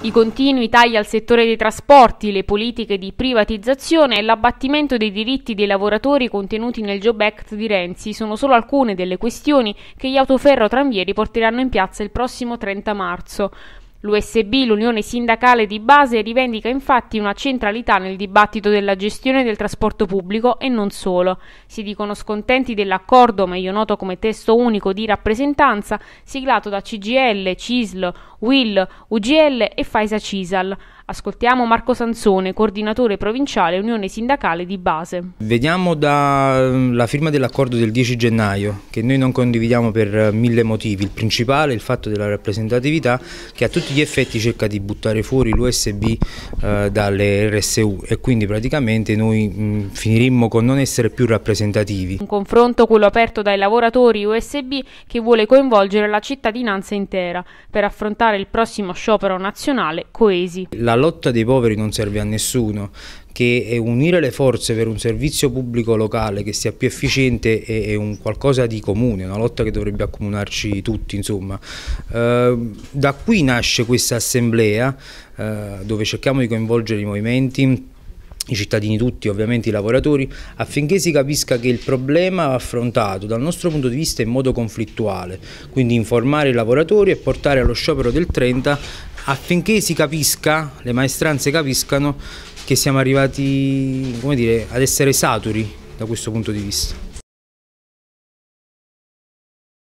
I continui tagli al settore dei trasporti, le politiche di privatizzazione e l'abbattimento dei diritti dei lavoratori contenuti nel Job Act di Renzi sono solo alcune delle questioni che gli autoferro tranvieri porteranno in piazza il prossimo 30 marzo. L'USB, l'Unione Sindacale di Base, rivendica infatti una centralità nel dibattito della gestione del trasporto pubblico e non solo. Si dicono scontenti dell'accordo, meglio noto come testo unico di rappresentanza, siglato da CGL, CISL, WIL, UGL e FAISA-CISAL. Ascoltiamo Marco Sansone, coordinatore provinciale Unione Sindacale di Base. Veniamo dalla mm, firma dell'accordo del 10 gennaio, che noi non condividiamo per eh, mille motivi. Il principale è il fatto della rappresentatività che a tutti gli effetti cerca di buttare fuori l'USB eh, dalle RSU e quindi praticamente noi mh, mm, finiremmo con non essere più rappresentativi. Un confronto quello aperto dai lavoratori USB che vuole coinvolgere la cittadinanza intera per affrontare il prossimo sciopero nazionale coesi. La lotta dei poveri non serve a nessuno, che unire le forze per un servizio pubblico locale che sia più efficiente è, un qualcosa di comune, una lotta che dovrebbe accomunarci tutti. Insomma. Eh, da qui nasce questa assemblea eh, dove cerchiamo di coinvolgere i movimenti i cittadini tutti, ovviamente i lavoratori, affinché si capisca che il problema va affrontato dal nostro punto di vista in modo conflittuale, quindi informare i lavoratori e portare allo sciopero del 30 affinché si capisca, le maestranze capiscano che siamo arrivati dire, ad essere saturi da questo punto di vista.